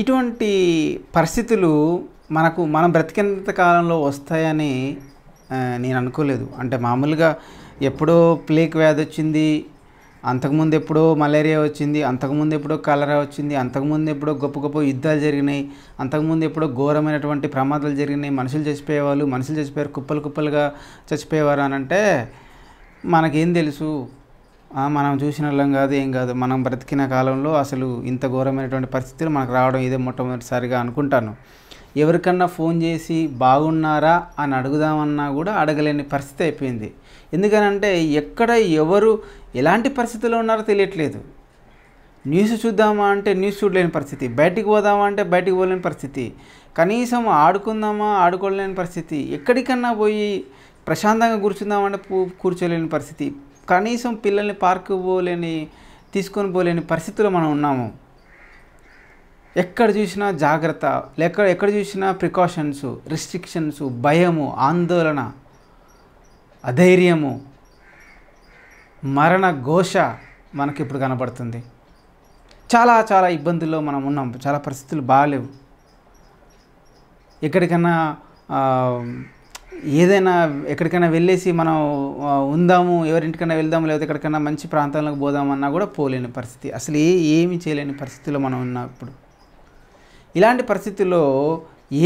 ఇటువంటి పరిస్థితులు మనకు మనం బ్రతికినంత కాలంలో వస్తాయని నేను అనుకోలేదు అంటే మామూలుగా ఎప్పుడో ప్లేక్ వ్యాధి వచ్చింది అంతకుముందు ఎప్పుడో మలేరియా వచ్చింది అంతకుముందు ఎప్పుడో కలరా వచ్చింది అంతకుముందు ఎప్పుడో గొప్ప గొప్ప యుద్ధాలు జరిగినాయి అంతకుముందు ఎప్పుడో ఘోరమైనటువంటి ప్రమాదాలు జరిగినాయి మనుషులు చచ్చిపోయేవాళ్ళు మనుషులు చచ్చిపోయారు కుప్పలు కుప్పలుగా చచ్చిపోయేవారు అని అంటే మనకేం తెలుసు మనం చూసిన వాళ్ళం కాదు ఏం కాదు మనం బ్రతికిన కాలంలో అసలు ఇంత ఘోరమైనటువంటి పరిస్థితులు మనకు రావడం ఇదే మొట్టమొదటిసారిగా అనుకుంటాను ఎవరికన్నా ఫోన్ చేసి బాగున్నారా అని అడుగుదామన్నా కూడా అడగలేని పరిస్థితి అయిపోయింది ఎందుకనంటే ఎక్కడ ఎవరు ఎలాంటి పరిస్థితిలో ఉన్నారో తెలియట్లేదు న్యూస్ చూద్దామా అంటే న్యూస్ చూడలేని పరిస్థితి బయటికి పోదామా అంటే బయటికి పోలేని పరిస్థితి కనీసం ఆడుకుందామా ఆడుకోలేని పరిస్థితి ఎక్కడికన్నా పోయి ప్రశాంతంగా కూర్చుందామంటే కూర్చోలేని పరిస్థితి కనీసం పిల్లల్ని పార్కు పోలేని తీసుకొని పోలేని పరిస్థితుల్లో మనం ఉన్నాము ఎక్కడ చూసినా జాగ్రత్త లేక ఎక్కడ చూసినా ప్రికాషన్స్ రిస్ట్రిక్షన్స్ భయము ఆందోళన అధైర్యము మరణ ఘోష మనకి ఇప్పుడు కనబడుతుంది చాలా చాలా ఇబ్బందుల్లో మనం ఉన్నాం చాలా పరిస్థితులు బాగాలేవు ఎక్కడికన్నా ఏదైనా ఎక్కడికైనా వెళ్ళేసి మనం ఉందాము ఎవరింటికైనా వెళ్దాము లేదా ఎక్కడికైనా మంచి ప్రాంతాలకు పోదామన్నా కూడా పోలేని పరిస్థితి అసలు ఏ ఏమి చేయలేని పరిస్థితిలో మనం ఉన్నాం ఇప్పుడు ఇలాంటి పరిస్థితుల్లో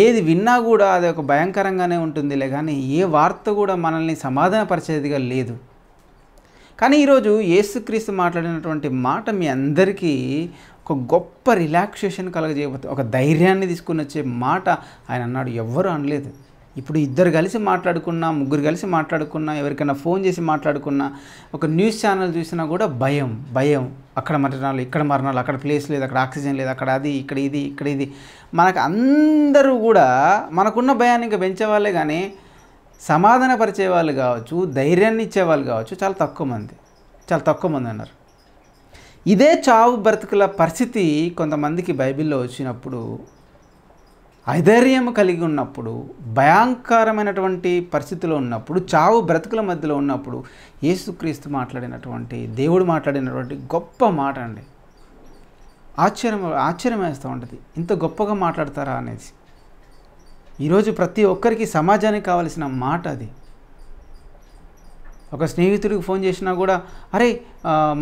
ఏది విన్నా కూడా అది ఒక భయంకరంగానే ఉంటుందిలే కానీ ఏ వార్త కూడా మనల్ని సమాధానపరిచేదిగా లేదు కానీ ఈరోజు యేసుక్రీస్తు మాట్లాడినటువంటి మాట మీ అందరికీ ఒక గొప్ప రిలాక్సేషన్ కలగజేయబోతుంది ఒక ధైర్యాన్ని తీసుకుని వచ్చే మాట ఆయన అన్నాడు ఎవ్వరూ అనలేదు ఇప్పుడు ఇద్దరు కలిసి మాట్లాడుకున్నా ముగ్గురు కలిసి మాట్లాడుకున్నా ఎవరికైనా ఫోన్ చేసి మాట్లాడుకున్నా ఒక న్యూస్ ఛానల్ చూసినా కూడా భయం భయం అక్కడ మరణాలు ఇక్కడ మరణాలు అక్కడ ప్లేస్ లేదు అక్కడ ఆక్సిజన్ లేదు అక్కడ అది ఇక్కడ ఇది ఇక్కడ ఇది మనకు అందరూ కూడా మనకున్న భయాన్ని ఇంకా పెంచేవాళ్ళే కానీ సమాధానపరిచే వాళ్ళు కావచ్చు ధైర్యాన్ని ఇచ్చేవాళ్ళు కావచ్చు చాలా తక్కువ మంది చాలా తక్కువ మంది అన్నారు ఇదే చావు బ్రతుకుల పరిస్థితి కొంతమందికి బైబిల్లో వచ్చినప్పుడు అధైర్యం కలిగి ఉన్నప్పుడు భయంకరమైనటువంటి పరిస్థితిలో ఉన్నప్పుడు చావు బ్రతుకుల మధ్యలో ఉన్నప్పుడు యేసుక్రీస్తు మాట్లాడినటువంటి దేవుడు మాట్లాడినటువంటి గొప్ప మాట అండి ఆశ్చర్యం ఆశ్చర్యం వేస్తూ ఉంటుంది ఇంత గొప్పగా మాట్లాడతారా అనేసి ఈరోజు ప్రతి ఒక్కరికి సమాజానికి కావలసిన మాట అది ఒక స్నేహితుడికి ఫోన్ చేసినా కూడా అరే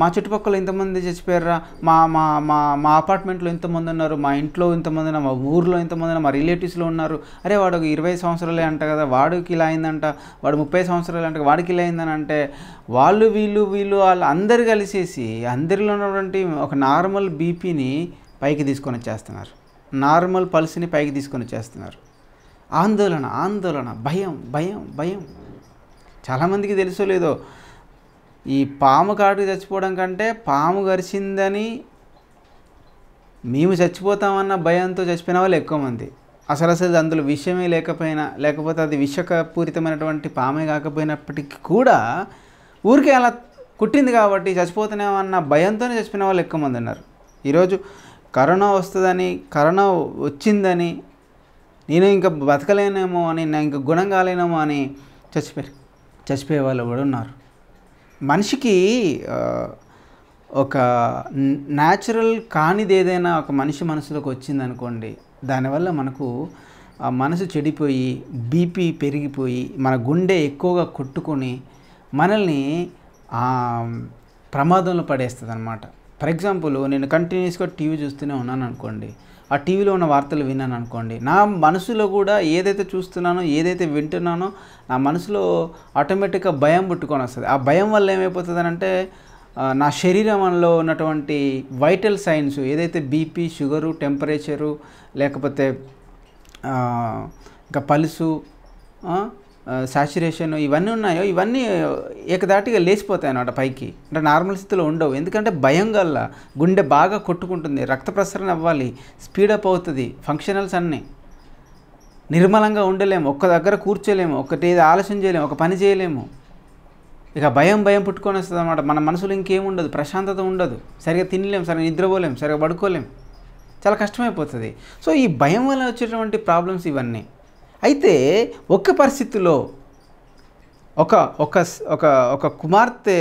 మా చుట్టుపక్కల ఇంతమంది చచ్చిపోయారా మా మా మా మా అపార్ట్మెంట్లో ఇంతమంది ఉన్నారు మా ఇంట్లో ఇంతమంది మా ఊర్లో ఇంతమంది మా రిలేటివ్స్లో ఉన్నారు అరే వాడు ఒక ఇరవై సంవత్సరాలే అంట కదా వాడికి ఇలా అయిందంట వాడు ముప్పై సంవత్సరాలు అంట వాడికి ఇలా అయిందని అంటే వాళ్ళు వీళ్ళు వీళ్ళు వాళ్ళు అందరు కలిసేసి అందరిలో ఉన్నటువంటి ఒక నార్మల్ బీపీని పైకి తీసుకొని వచ్చేస్తున్నారు నార్మల్ పల్స్ని పైకి తీసుకొని వచ్చేస్తున్నారు ఆందోళన ఆందోళన భయం భయం భయం చాలామందికి తెలుసో లేదో ఈ పాము కాటుకు చచ్చిపోవడం కంటే పాము గరిచిందని మేము చచ్చిపోతామన్న భయంతో చచ్చిపోయిన వాళ్ళు ఎక్కువ మంది అసలు అసలు అందులో విషయమే లేకపోయినా లేకపోతే అది విషకపూరితమైనటువంటి పామే కాకపోయినప్పటికీ కూడా ఊరికే అలా కుట్టింది కాబట్టి చచ్చిపోతున్నామన్న భయంతోనే చచ్చిపోయిన వాళ్ళు ఎక్కువ మంది ఉన్నారు ఈరోజు కరోనా వస్తుందని కరోనా వచ్చిందని నేను ఇంకా బతకలేనేమో అని నా ఇంకా గుణం కాలేనేమో అని చచ్చిపోయారు చచ్చిపోయే వాళ్ళు కూడా ఉన్నారు మనిషికి ఒక న్యాచురల్ కానిది ఏదైనా ఒక మనిషి మనసులోకి వచ్చిందనుకోండి దానివల్ల మనకు మనసు చెడిపోయి బీపీ పెరిగిపోయి మన గుండె ఎక్కువగా కొట్టుకొని మనల్ని ప్రమాదంలో పడేస్తుంది అనమాట ఫర్ ఎగ్జాంపుల్ నేను కంటిన్యూస్గా టీవీ చూస్తూనే ఉన్నాను అనుకోండి ఆ టీవీలో ఉన్న వార్తలు విన్నాను అనుకోండి నా మనసులో కూడా ఏదైతే చూస్తున్నానో ఏదైతే వింటున్నానో నా మనసులో ఆటోమేటిక్గా భయం పుట్టుకొని వస్తుంది ఆ భయం వల్ల ఏమైపోతుంది అంటే నా శరీరంలో ఉన్నటువంటి వైటల్ సైన్స్ ఏదైతే బీపీ షుగరు టెంపరేచరు లేకపోతే ఇంకా పలుసు సాచురేషన్ ఇవన్నీ ఉన్నాయో ఇవన్నీ ఏకదాటిగా లేచిపోతాయి అన్నమాట పైకి అంటే నార్మల్ స్థితిలో ఉండవు ఎందుకంటే భయం గల్ల గుండె బాగా కొట్టుకుంటుంది రక్త ప్రసరణ అవ్వాలి స్పీడప్ అవుతుంది ఫంక్షనల్స్ అన్నీ నిర్మలంగా ఉండలేము ఒక్క దగ్గర కూర్చోలేము ఒకటి ఆలస్యం చేయలేము ఒక పని చేయలేము ఇక భయం భయం పుట్టుకొని వస్తుంది అనమాట మన మనసులో ఇంకేముండదు ప్రశాంతత ఉండదు సరిగా తినలేము సరిగా నిద్రపోలేము సరిగా పడుకోలేము చాలా కష్టమైపోతుంది సో ఈ భయం వల్ల వచ్చేటువంటి ప్రాబ్లమ్స్ ఇవన్నీ అయితే ఒక్క పరిస్థితిలో ఒక ఒక ఒక ఒక కుమార్తె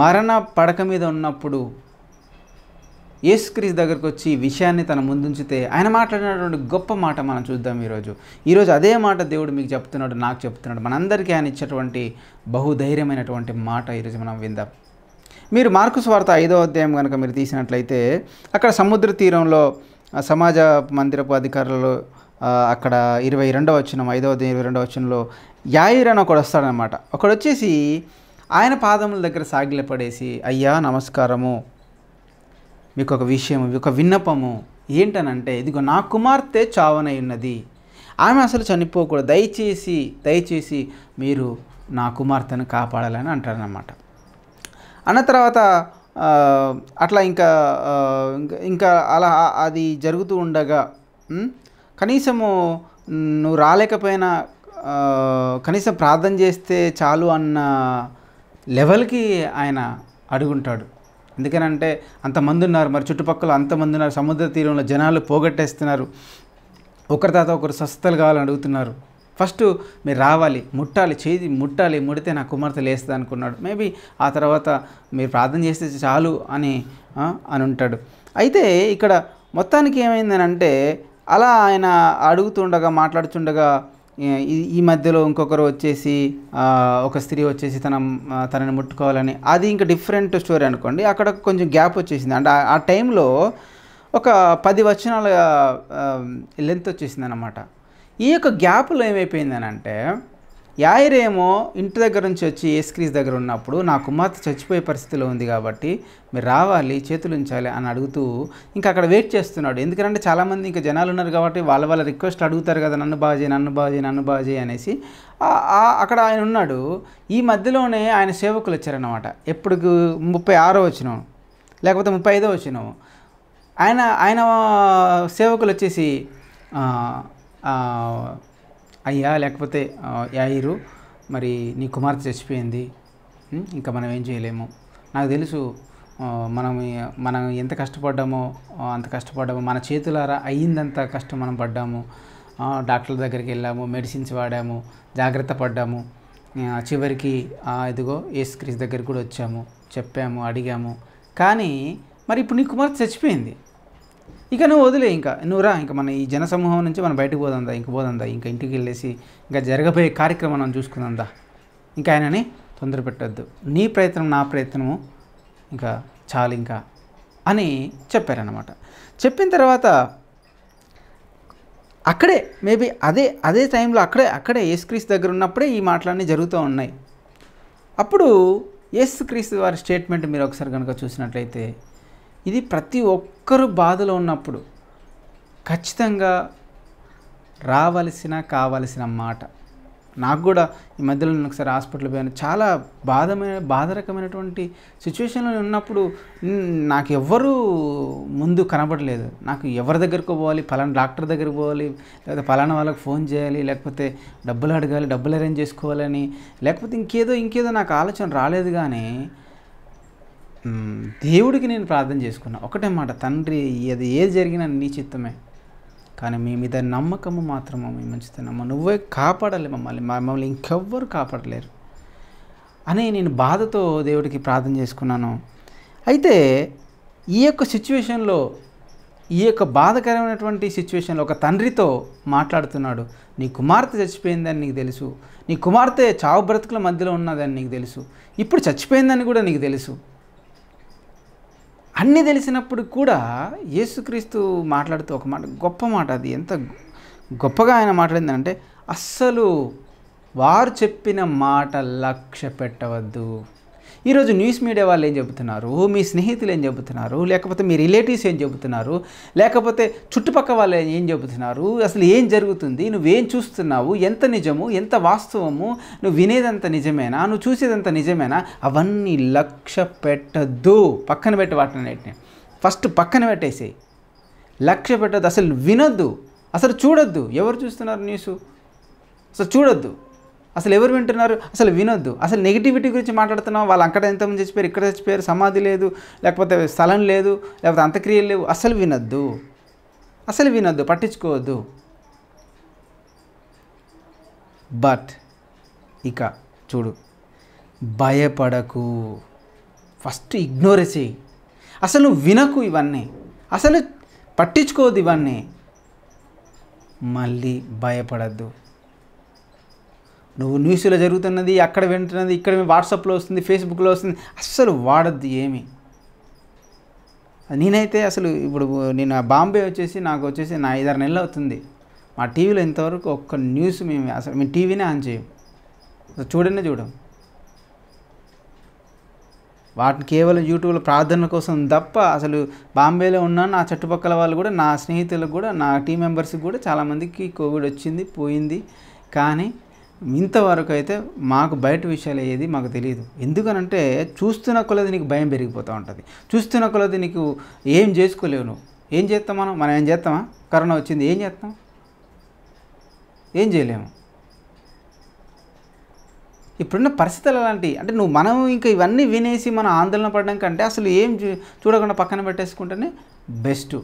మరణ పడక మీద ఉన్నప్పుడు యేసుక్రీస్ దగ్గరకు వచ్చి విషయాన్ని తన ముందుంచితే ఆయన మాట్లాడినటువంటి గొప్ప మాట మనం చూద్దాం ఈరోజు ఈరోజు అదే మాట దేవుడు మీకు చెప్తున్నాడు నాకు చెప్తున్నాడు మనందరికీ ఆయన ఇచ్చేటువంటి బహుధైర్యమైనటువంటి మాట ఈరోజు మనం విందాం మీరు మార్కు స్వార్థ ఐదో అధ్యాయం కనుక మీరు తీసినట్లయితే అక్కడ సముద్ర తీరంలో సమాజ మందిరపు అధికారులు అక్కడ ఇరవై రెండవ వచ్చిన ఐదవ ఇరవై రెండవ వచ్చినలో యాయిర్ అని ఒకడు వస్తాడనమాట ఒకడు వచ్చేసి ఆయన పాదముల దగ్గర సాగిల పడేసి అయ్యా నమస్కారము మీకు ఒక విషయం ఒక విన్నపము ఏంటనంటే ఇదిగో నా కుమార్తె చావనై ఉన్నది ఆమె అసలు చనిపోకూడదు దయచేసి దయచేసి మీరు నా కుమార్తెను కాపాడాలని అంటారనమాట అన్న తర్వాత అట్లా ఇంకా ఇంకా అలా అది జరుగుతూ ఉండగా కనీసము నువ్వు రాలేకపోయినా కనీసం ప్రార్థన చేస్తే చాలు అన్న లెవెల్కి ఆయన అడుగుంటాడు ఎందుకనంటే అంతమంది ఉన్నారు మరి చుట్టుపక్కల అంతమంది ఉన్నారు సముద్ర తీరంలో జనాలు పోగొట్టేస్తున్నారు ఒకరి తర్వాత ఒకరు స్వస్థలు కావాలని అడుగుతున్నారు ఫస్ట్ మీరు రావాలి ముట్టాలి చేయి ముట్టాలి ముడితే నా కుమార్తె లేస్తుంది అనుకున్నాడు మేబీ ఆ తర్వాత మీరు ప్రార్థన చేస్తే చాలు అని అని ఉంటాడు అయితే ఇక్కడ మొత్తానికి ఏమైందని అంటే అలా ఆయన అడుగుతుండగా మాట్లాడుతుండగా ఈ మధ్యలో ఇంకొకరు వచ్చేసి ఒక స్త్రీ వచ్చేసి తన తనని ముట్టుకోవాలని అది ఇంకా డిఫరెంట్ స్టోరీ అనుకోండి అక్కడ కొంచెం గ్యాప్ వచ్చేసింది అంటే ఆ టైంలో ఒక పది వచనాల లెంత్ వచ్చేసింది అన్నమాట ఈ యొక్క గ్యాప్లో ఏమైపోయిందని అంటే యాయిరేమో ఇంటి దగ్గర నుంచి వచ్చి ఏస్క్రీస్ దగ్గర ఉన్నప్పుడు నా కుమార్తె చచ్చిపోయే పరిస్థితిలో ఉంది కాబట్టి మీరు రావాలి చేతులు ఉంచాలి అని అడుగుతూ ఇంకా అక్కడ వెయిట్ చేస్తున్నాడు ఎందుకంటే చాలామంది ఇంకా జనాలు ఉన్నారు కాబట్టి వాళ్ళ వాళ్ళ రిక్వెస్ట్ అడుగుతారు కదా నన్ను బాజీ నన్ను బాజీ నన్ను బాజీ అనేసి అక్కడ ఆయన ఉన్నాడు ఈ మధ్యలోనే ఆయన సేవకులు వచ్చారనమాట ఎప్పుడు ముప్పై ఆరో వచ్చినాం లేకపోతే ముప్పై ఐదో వచ్చినాం ఆయన ఆయన సేవకులు వచ్చేసి అయ్యా లేకపోతే యాయిరు మరి నీ కుమార్తె చచ్చిపోయింది ఇంకా మనం ఏం చేయలేము నాకు తెలుసు మనం మనం ఎంత కష్టపడ్డామో అంత కష్టపడ్డాము మన చేతులారా అయ్యిందంత కష్టం మనం పడ్డాము డాక్టర్ల దగ్గరికి వెళ్ళాము మెడిసిన్స్ వాడాము జాగ్రత్త పడ్డాము చివరికి ఇదిగో ఏసుక్రీస్ దగ్గరికి కూడా వచ్చాము చెప్పాము అడిగాము కానీ మరి ఇప్పుడు నీ కుమార్తె చచ్చిపోయింది ఇక నువ్వు వదిలే ఇంకా నువ్వు రా ఇంకా మన ఈ జనసమూహం నుంచి మనం బయటకు పోదందా ఇంక పోదందా ఇంకా ఇంటికి వెళ్ళేసి ఇంకా జరగబోయే కార్యక్రమం మనం చూసుకుందా ఇంకా ఆయనని తొందర పెట్టద్దు నీ ప్రయత్నం నా ప్రయత్నము ఇంకా చాలు ఇంకా అని చెప్పారనమాట చెప్పిన తర్వాత అక్కడే మేబీ అదే అదే టైంలో అక్కడే అక్కడే యేసుక్రీస్తు దగ్గర ఉన్నప్పుడే ఈ మాటలన్నీ జరుగుతూ ఉన్నాయి అప్పుడు యేసుక్రీస్తు వారి స్టేట్మెంట్ మీరు ఒకసారి కనుక చూసినట్లయితే ఇది ప్రతి ఒక్కరు బాధలో ఉన్నప్పుడు ఖచ్చితంగా రావలసిన కావలసిన మాట నాకు కూడా ఈ మధ్యలో నేను ఒకసారి హాస్పిటల్ పోయాను చాలా బాధమైన బాధరకమైనటువంటి సిచ్యువేషన్లో ఉన్నప్పుడు నాకు ఎవ్వరూ ముందు కనబడలేదు నాకు ఎవరి దగ్గరకు పోవాలి ఫలానా డాక్టర్ దగ్గరికి పోవాలి లేకపోతే ఫలానా వాళ్ళకి ఫోన్ చేయాలి లేకపోతే డబ్బులు అడగాలి డబ్బులు అరేంజ్ చేసుకోవాలని లేకపోతే ఇంకేదో ఇంకేదో నాకు ఆలోచన రాలేదు కానీ దేవుడికి నేను ప్రార్థన చేసుకున్నా ఒకటే మాట తండ్రి అది ఏది జరిగినా నీ చిత్తమే కానీ మీ మీద నమ్మకము మాత్రము మీ మంచితనమ్మ నువ్వే కాపాడాలి మమ్మల్ని మమ్మల్ని ఇంకెవ్వరు కాపాడలేరు అని నేను బాధతో దేవుడికి ప్రార్థన చేసుకున్నాను అయితే ఈ యొక్క సిచ్యువేషన్లో ఈ యొక్క బాధకరమైనటువంటి సిచ్యువేషన్లో ఒక తండ్రితో మాట్లాడుతున్నాడు నీ కుమార్తె చచ్చిపోయిందని నీకు తెలుసు నీ కుమార్తె చావు బ్రతుకుల మధ్యలో ఉన్నదని నీకు తెలుసు ఇప్పుడు చచ్చిపోయిందని కూడా నీకు తెలుసు అన్నీ తెలిసినప్పుడు కూడా యేసుక్రీస్తు మాట్లాడుతూ ఒక మాట గొప్ప మాట అది ఎంత గొప్పగా ఆయన మాట్లాడిందంటే అస్సలు వారు చెప్పిన మాట లక్ష్య పెట్టవద్దు ఈరోజు న్యూస్ మీడియా వాళ్ళు ఏం చెబుతున్నారు మీ స్నేహితులు ఏం చెబుతున్నారు లేకపోతే మీ రిలేటివ్స్ ఏం చెబుతున్నారు లేకపోతే చుట్టుపక్క వాళ్ళు ఏం చెబుతున్నారు అసలు ఏం జరుగుతుంది నువ్వేం చూస్తున్నావు ఎంత నిజము ఎంత వాస్తవము నువ్వు వినేదంత నిజమేనా నువ్వు చూసేదంత నిజమేనా అవన్నీ లక్ష్య పెట్టద్దు పక్కన పెట్టి వాటిని ఫస్ట్ పక్కన పెట్టేసేయి లక్ష్య పెట్టద్దు అసలు వినొద్దు అసలు చూడొద్దు ఎవరు చూస్తున్నారు న్యూస్ అసలు చూడొద్దు అసలు ఎవరు వింటున్నారు అసలు వినొద్దు అసలు నెగిటివిటీ గురించి మాట్లాడుతున్నాం వాళ్ళు అక్కడ ఎంతమంది చచ్చిపోయారు ఇక్కడ చచ్చిపోయారు సమాధి లేదు లేకపోతే స్థలం లేదు లేకపోతే అంతక్రియలు లేవు అసలు వినొద్దు అసలు వినొద్దు పట్టించుకోవద్దు బట్ ఇక చూడు భయపడకు ఫస్ట్ ఇగ్నోర్ చేయి అసలు వినకు ఇవన్నీ అసలు పట్టించుకోవద్దు ఇవన్నీ మళ్ళీ భయపడద్దు నువ్వు న్యూస్లో జరుగుతున్నది అక్కడ వింటున్నది ఇక్కడ వాట్సాప్లో వస్తుంది ఫేస్బుక్లో వస్తుంది అస్సలు వాడద్దు ఏమి నేనైతే అసలు ఇప్పుడు నేను బాంబే వచ్చేసి నాకు వచ్చేసి నా ఐదారు నెలలు అవుతుంది మా టీవీలో ఇంతవరకు ఒక్క న్యూస్ మేము అసలు మేము టీవీనే ఆన్ చేయం చూడనే చూడం వాటిని కేవలం యూట్యూబ్లో ప్రార్థన కోసం తప్ప అసలు బాంబేలో ఉన్న నా చుట్టుపక్కల వాళ్ళు కూడా నా స్నేహితులకు కూడా నా టీం మెంబర్స్కి కూడా చాలామందికి కోవిడ్ వచ్చింది పోయింది కానీ ఇంతవరకు అయితే మాకు బయట విషయాలు ఏది మాకు తెలియదు ఎందుకనంటే చూస్తున్న కొలది నీకు భయం పెరిగిపోతూ ఉంటుంది చూస్తున్న కొలది నీకు ఏం చేసుకోలేవు నువ్వు ఏం చేస్తాం మనం మనం ఏం చేస్తామా కరోనా వచ్చింది ఏం చేస్తాం ఏం చేయలేము ఇప్పుడున్న పరిస్థితులు అలాంటివి అంటే నువ్వు మనం ఇంకా ఇవన్నీ వినేసి మనం ఆందోళన పడడం కంటే అసలు ఏం చూడకుండా పక్కన పెట్టేసుకుంటేనే బెస్ట్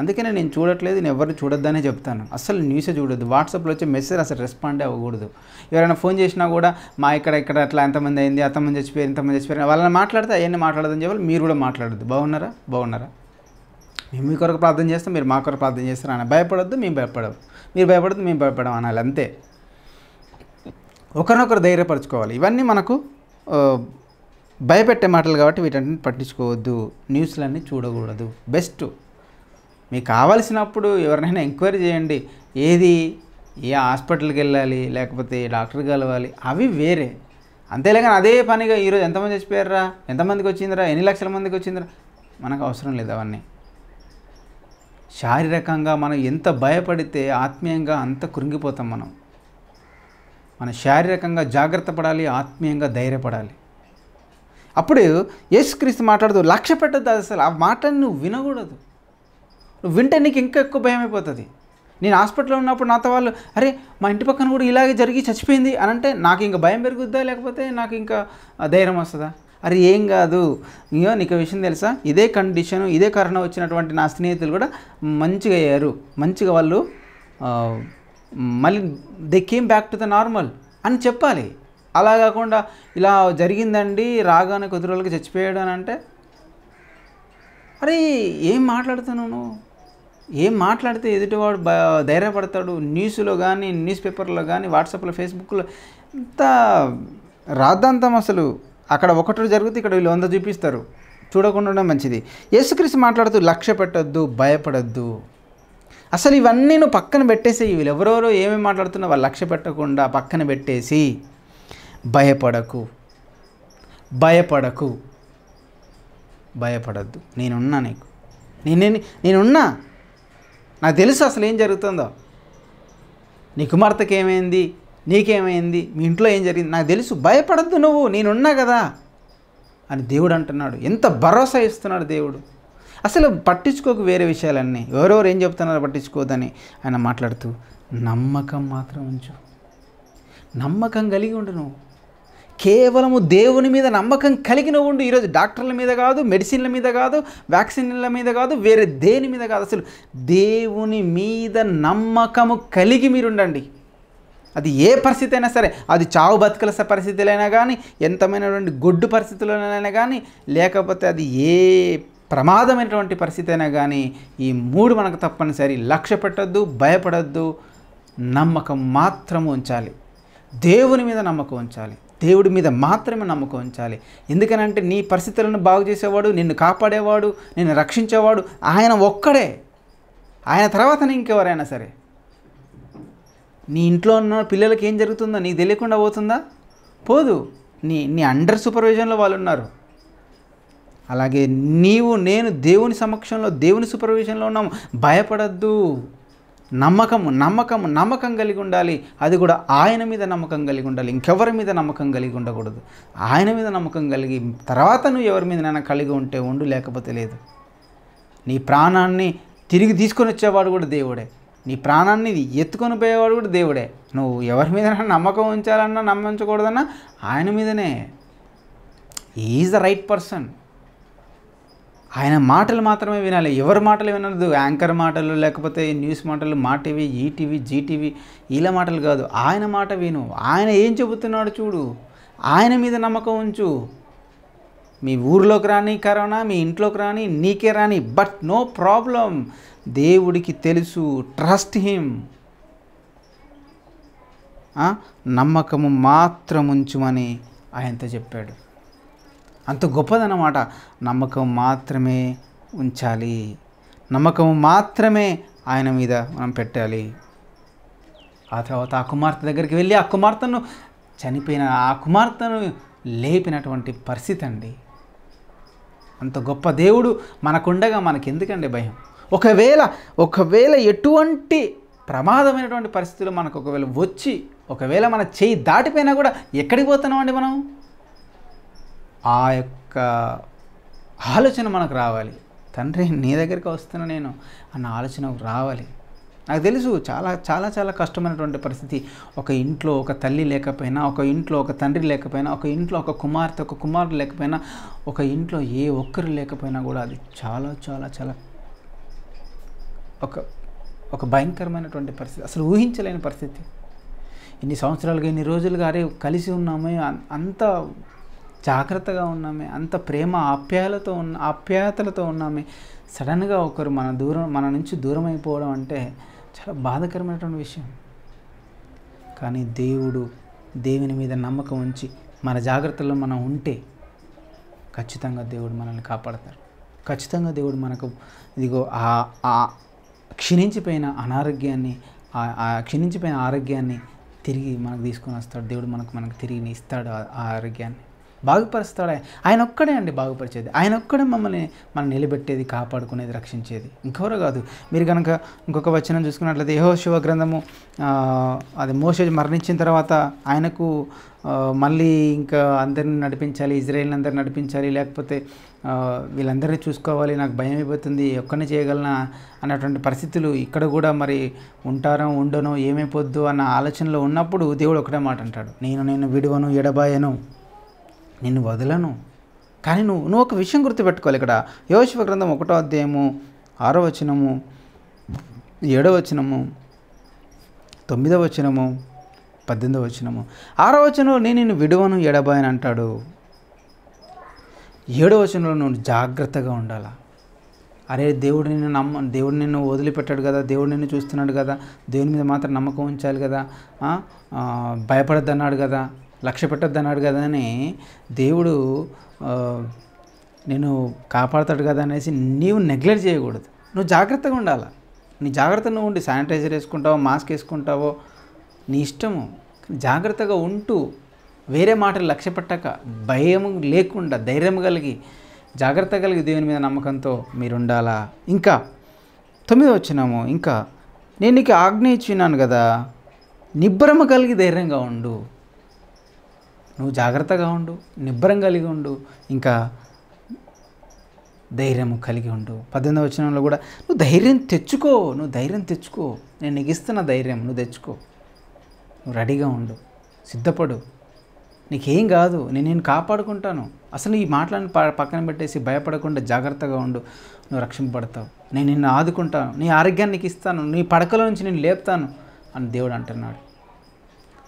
అందుకనే నేను చూడట్లేదు నేను ఎవరిని చూడొద్దనే చెప్తాను అసలు న్యూసే చూడొద్దు వాట్సాప్లో వచ్చే మెసేజ్ అసలు రెస్పాండ్ అవ్వకూడదు ఎవరైనా ఫోన్ చేసినా కూడా మా ఇక్కడ ఇక్కడ అట్లా ఎంతమంది అయింది అంతమంది చచ్చిపోయారు ఇంతమంది చచ్చిపోయారు వాళ్ళని మాట్లాడితే అవన్నీ మాట్లాడదని చెప్పాలి మీరు కూడా మాట్లాడద్దు బాగున్నారా బాగున్నారా మేము మీ కొరకు ప్రార్థన చేస్తాం మీరు మా కొరకు ప్రార్థన చేస్తారా అని భయపడొద్దు మేము భయపడము మీరు భయపడద్దు మేము భయపడము అనాలి అంతే ఒకరినొకరు ధైర్యపరచుకోవాలి ఇవన్నీ మనకు భయపెట్టే మాటలు కాబట్టి వీటన్నిటిని పట్టించుకోవద్దు న్యూస్లన్నీ చూడకూడదు బెస్ట్ మీకు కావలసినప్పుడు ఎవరినైనా ఎంక్వైరీ చేయండి ఏది ఏ హాస్పిటల్కి వెళ్ళాలి లేకపోతే డాక్టర్ కలవాలి అవి వేరే అంతేలేగాని అదే పనిగా ఈరోజు ఎంతమంది చచ్చిపోయారా ఎంతమందికి వచ్చిందిరా ఎన్ని లక్షల మందికి వచ్చిందిరా మనకు అవసరం లేదు అవన్నీ శారీరకంగా మనం ఎంత భయపడితే ఆత్మీయంగా అంత కృంగిపోతాం మనం మన శారీరకంగా జాగ్రత్త పడాలి ఆత్మీయంగా ధైర్యపడాలి అప్పుడు యేసుక్రీస్తు మాట్లాడుతూ లక్ష్య పెట్టద్దు అసలు ఆ మాటను నువ్వు వినకూడదు నువ్వు వింటే నీకు ఇంకా ఎక్కువ భయం అయిపోతుంది నేను హాస్పిటల్లో ఉన్నప్పుడు నాతో వాళ్ళు అరే మా ఇంటి పక్కన కూడా ఇలాగే జరిగి చచ్చిపోయింది అని అంటే నాకు ఇంకా భయం పెరుగుద్దా లేకపోతే నాకు ఇంకా ధైర్యం వస్తుందా అరే ఏం కాదు ఇంకో నీకు విషయం తెలుసా ఇదే కండిషన్ ఇదే కారణం వచ్చినటువంటి నా స్నేహితులు కూడా మంచిగా అయ్యారు మంచిగా వాళ్ళు మళ్ళీ they came back to the normal అని చెప్పాలి అలా కాకుండా ఇలా జరిగిందండి రాగానే కొద్ది రోజులకి చచ్చిపోయాడు అని అంటే అరే ఏం మాట్లాడుతున్నావు నువ్వు ఏం మాట్లాడితే ఎదుటివాడు ధైర్యపడతాడు న్యూస్లో కానీ న్యూస్ పేపర్లో కానీ వాట్సాప్లో ఫేస్బుక్లో ఇంత రాద్దాంతం అసలు అక్కడ ఒకటి జరిగితే ఇక్కడ వీళ్ళు వంద చూపిస్తారు చూడకుండా మంచిది యేసుక్రీస్తు మాట్లాడుతూ లక్ష్య పెట్టద్దు భయపడద్దు అసలు ఇవన్నీ నువ్వు పక్కన పెట్టేసి వీళ్ళు ఎవరెవరో ఏమేమి మాట్లాడుతున్నా వాళ్ళు లక్ష్య పెట్టకుండా పక్కన పెట్టేసి భయపడకు భయపడకు భయపడద్దు నేనున్నా నీకు నేనే నేనున్నా నాకు తెలుసు అసలు ఏం జరుగుతుందో నీ కుమార్తెకి ఏమైంది నీకేమైంది మీ ఇంట్లో ఏం జరిగింది నాకు తెలుసు భయపడద్దు నువ్వు నేనున్నా కదా అని దేవుడు అంటున్నాడు ఎంత భరోసా ఇస్తున్నాడు దేవుడు అసలు పట్టించుకోకు వేరే విషయాలన్నీ ఎవరెవరు ఏం చెప్తున్నారో పట్టించుకోదని ఆయన మాట్లాడుతూ నమ్మకం మాత్రం ఉంచు నమ్మకం కలిగి ఉండు నువ్వు కేవలము దేవుని మీద నమ్మకం కలిగిన ఉండు ఈరోజు డాక్టర్ల మీద కాదు మెడిసిన్ల మీద కాదు వ్యాక్సిన్ల మీద కాదు వేరే దేని మీద కాదు అసలు దేవుని మీద నమ్మకము కలిగి మీరు ఉండండి అది ఏ పరిస్థితి అయినా సరే అది చావు బతుకల పరిస్థితులైనా కానీ ఎంతమైనటువంటి గొడ్డు పరిస్థితులైనా కానీ లేకపోతే అది ఏ ప్రమాదమైనటువంటి పరిస్థితి అయినా కానీ ఈ మూడు మనకు తప్పనిసరి లక్ష్య పెట్టద్దు భయపడద్దు నమ్మకం మాత్రము ఉంచాలి దేవుని మీద నమ్మకం ఉంచాలి దేవుడి మీద మాత్రమే నమ్మకం ఉంచాలి ఎందుకనంటే నీ పరిస్థితులను బాగు చేసేవాడు నిన్ను కాపాడేవాడు నిన్ను రక్షించేవాడు ఆయన ఒక్కడే ఆయన తర్వాత ఇంకెవరైనా సరే నీ ఇంట్లో ఉన్న పిల్లలకి ఏం జరుగుతుందో నీకు తెలియకుండా పోతుందా పోదు నీ నీ అండర్ సూపర్విజన్లో వాళ్ళు ఉన్నారు అలాగే నీవు నేను దేవుని సమక్షంలో దేవుని సూపర్విజన్లో ఉన్నాము భయపడద్దు నమ్మకము నమ్మకము నమ్మకం కలిగి ఉండాలి అది కూడా ఆయన మీద నమ్మకం కలిగి ఉండాలి ఇంకెవరి మీద నమ్మకం కలిగి ఉండకూడదు ఆయన మీద నమ్మకం కలిగి తర్వాత నువ్వు ఎవరి మీదనైనా కలిగి ఉంటే ఉండు లేకపోతే లేదు నీ ప్రాణాన్ని తిరిగి తీసుకొని వచ్చేవాడు కూడా దేవుడే నీ ప్రాణాన్ని ఎత్తుకొని పోయేవాడు కూడా దేవుడే నువ్వు ఎవరి మీదైనా నమ్మకం ఉంచాలన్నా నమ్మించకూడదన్నా ఆయన మీదనే ఈజ్ ద రైట్ పర్సన్ ఆయన మాటలు మాత్రమే వినాలి ఎవరి మాటలు వినదు యాంకర్ మాటలు లేకపోతే న్యూస్ మాటలు మా టీవీ ఈటీవీ జీటీవీ ఇలా మాటలు కాదు ఆయన మాట విను ఆయన ఏం చెబుతున్నాడు చూడు ఆయన మీద నమ్మకం ఉంచు మీ ఊర్లోకి రాని కరోనా మీ ఇంట్లోకి రాని నీకే రాని బట్ నో ప్రాబ్లం దేవుడికి తెలుసు ట్రస్ట్ హిమ్ నమ్మకము మాత్రం ఉంచుమని ఆయనతో చెప్పాడు అంత గొప్పదన్నమాట నమ్మకం మాత్రమే ఉంచాలి నమ్మకం మాత్రమే ఆయన మీద మనం పెట్టాలి ఆ తర్వాత ఆ కుమార్తె దగ్గరికి వెళ్ళి ఆ కుమార్తెను చనిపోయిన ఆ కుమార్తెను లేపినటువంటి పరిస్థితి అండి అంత గొప్ప దేవుడు మనకుండగా మనకి ఎందుకండి భయం ఒకవేళ ఒకవేళ ఎటువంటి ప్రమాదమైనటువంటి పరిస్థితులు మనకు ఒకవేళ వచ్చి ఒకవేళ మన చేయి దాటిపోయినా కూడా ఎక్కడికి పోతున్నామండి మనం ఆ యొక్క ఆలోచన మనకు రావాలి తండ్రి నీ దగ్గరికి వస్తున్న నేను అన్న ఆలోచన రావాలి నాకు తెలుసు చాలా చాలా చాలా కష్టమైనటువంటి పరిస్థితి ఒక ఇంట్లో ఒక తల్లి లేకపోయినా ఒక ఇంట్లో ఒక తండ్రి లేకపోయినా ఒక ఇంట్లో ఒక కుమార్తె ఒక కుమారుడు లేకపోయినా ఒక ఇంట్లో ఏ ఒక్కరు లేకపోయినా కూడా అది చాలా చాలా చాలా ఒక ఒక భయంకరమైనటువంటి పరిస్థితి అసలు ఊహించలేని పరిస్థితి ఇన్ని సంవత్సరాలుగా ఇన్ని రోజులుగా అరే కలిసి ఉన్నామే అంత జాగ్రత్తగా ఉన్నామే అంత ప్రేమ ఆప్యాయలతో ఉన్న ఆప్యాయతలతో ఉన్నామే సడన్గా ఒకరు మన దూరం మన నుంచి దూరం అయిపోవడం అంటే చాలా బాధకరమైనటువంటి విషయం కానీ దేవుడు దేవుని మీద నమ్మకం ఉంచి మన జాగ్రత్తలో మనం ఉంటే ఖచ్చితంగా దేవుడు మనల్ని కాపాడతారు ఖచ్చితంగా దేవుడు మనకు ఇదిగో ఆ క్షీణించిపోయిన అనారోగ్యాన్ని ఆ క్షీణించిపోయిన ఆరోగ్యాన్ని తిరిగి మనకు తీసుకొని వస్తాడు దేవుడు మనకు మనకు తిరిగి ఇస్తాడు ఆ ఆరోగ్యాన్ని బాగుపరుస్తాడు ఆయన ఒక్కడే అండి బాగుపరిచేది ఆయన ఒక్కడే మమ్మల్ని మనం నిలబెట్టేది కాపాడుకునేది రక్షించేది ఇంకెవరు కాదు మీరు కనుక ఇంకొక వచనం చూసుకున్నట్లయితే యహో శివ గ్రంథము అది మోస మరణించిన తర్వాత ఆయనకు మళ్ళీ ఇంకా అందరిని నడిపించాలి ఇజ్రాయిల్ అందరిని నడిపించాలి లేకపోతే వీళ్ళందరినీ చూసుకోవాలి నాకు భయం అయిపోతుంది ఒక్కనే చేయగలనా అన్నటువంటి పరిస్థితులు ఇక్కడ కూడా మరి ఉంటారో ఉండనో ఏమైపోద్దు అన్న ఆలోచనలో ఉన్నప్పుడు దేవుడు ఒకటే మాట అంటాడు నేను నేను విడువను ఎడబాయను నిన్ను వదలను కానీ నువ్వు నువ్వు ఒక విషయం గుర్తుపెట్టుకోవాలి ఇక్కడ యోశివ గ్రంథం ఒకటో అధ్యాయము ఆరో వచనము ఏడో వచనము తొమ్మిదో వచనము పద్దెనిమిదో వచనము ఆరో వచనంలో నేను నిన్ను విడువను ఎడబాయని అంటాడు ఏడో వచనంలో నువ్వు జాగ్రత్తగా ఉండాలా అరే దేవుడు నిన్ను నమ్మ దేవుడు నిన్ను వదిలిపెట్టాడు కదా దేవుడు నిన్ను చూస్తున్నాడు కదా దేవుని మీద మాత్రం నమ్మకం ఉంచాలి కదా భయపడద్దన్నాడు కదా లక్ష్య పెట్టద్దు అన్నాడు కదా అని దేవుడు నేను కాపాడతాడు కదా అనేసి నీవు నెగ్లెక్ట్ చేయకూడదు నువ్వు జాగ్రత్తగా ఉండాలా నీ జాగ్రత్తగా నువ్వు ఉండి శానిటైజర్ వేసుకుంటావో మాస్క్ వేసుకుంటావో నీ ఇష్టము జాగ్రత్తగా ఉంటూ వేరే మాటలు లక్ష్య పెట్టక భయం లేకుండా ధైర్యం కలిగి జాగ్రత్త కలిగి దేవుని మీద నమ్మకంతో మీరు ఉండాలా ఇంకా తొమ్మిది వచ్చినాము ఇంకా నేను నీకు ఆజ్ఞ ఇచ్చినాను కదా నిబ్బరమ కలిగి ధైర్యంగా ఉండు నువ్వు జాగ్రత్తగా ఉండు నిబ్బరం కలిగి ఉండు ఇంకా ధైర్యము కలిగి ఉండు పద్దెనిమిది వచనంలో కూడా నువ్వు ధైర్యం తెచ్చుకో నువ్వు ధైర్యం తెచ్చుకో నేను నీకు ధైర్యం నువ్వు తెచ్చుకో నువ్వు రెడీగా ఉండు సిద్ధపడు నీకేం కాదు నేను నేను కాపాడుకుంటాను అసలు ఈ మాటలను పక్కన పెట్టేసి భయపడకుండా జాగ్రత్తగా ఉండు నువ్వు రక్షింపబడతావు నేను నిన్ను ఆదుకుంటాను నీ ఆరోగ్యాన్ని నీకు ఇస్తాను నీ పడకల నుంచి నేను లేపుతాను అని దేవుడు అంటున్నాడు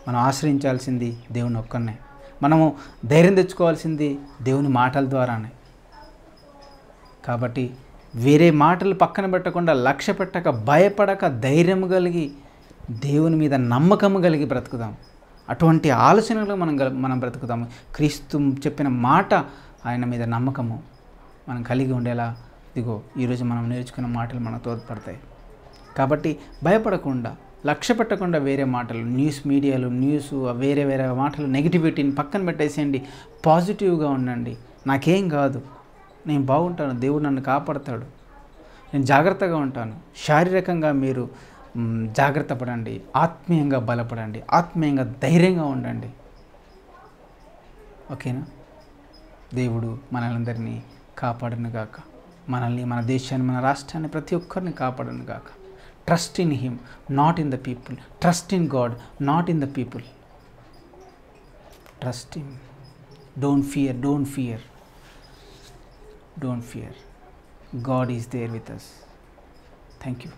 మనం ఆశ్రయించాల్సింది దేవుని ఒక్కనే మనము ధైర్యం తెచ్చుకోవాల్సింది దేవుని మాటల ద్వారానే కాబట్టి వేరే మాటలు పక్కన పెట్టకుండా లక్ష్య పెట్టక భయపడక ధైర్యం కలిగి దేవుని మీద నమ్మకం కలిగి బ్రతుకుదాం అటువంటి ఆలోచనలు మనం మనం బ్రతుకుతాము క్రీస్తు చెప్పిన మాట ఆయన మీద నమ్మకము మనం కలిగి ఉండేలా ఇదిగో ఈరోజు మనం నేర్చుకున్న మాటలు మనకు తోడ్పడతాయి కాబట్టి భయపడకుండా లక్ష్య పెట్టకుండా వేరే మాటలు న్యూస్ మీడియాలు న్యూస్ వేరే వేరే మాటలు నెగిటివిటీని పక్కన పెట్టేసేయండి పాజిటివ్గా ఉండండి నాకేం కాదు నేను బాగుంటాను దేవుడు నన్ను కాపాడతాడు నేను జాగ్రత్తగా ఉంటాను శారీరకంగా మీరు జాగ్రత్త పడండి ఆత్మీయంగా బలపడండి ఆత్మీయంగా ధైర్యంగా ఉండండి ఓకేనా దేవుడు మనలందరినీ కాపాడను గాక మనల్ని మన దేశాన్ని మన రాష్ట్రాన్ని ప్రతి ఒక్కరిని కాపాడను గాక Trust in Him, not in the people. Trust in God, not in the people. Trust Him. Don't fear, don't fear. Don't fear. God is there with us. Thank you.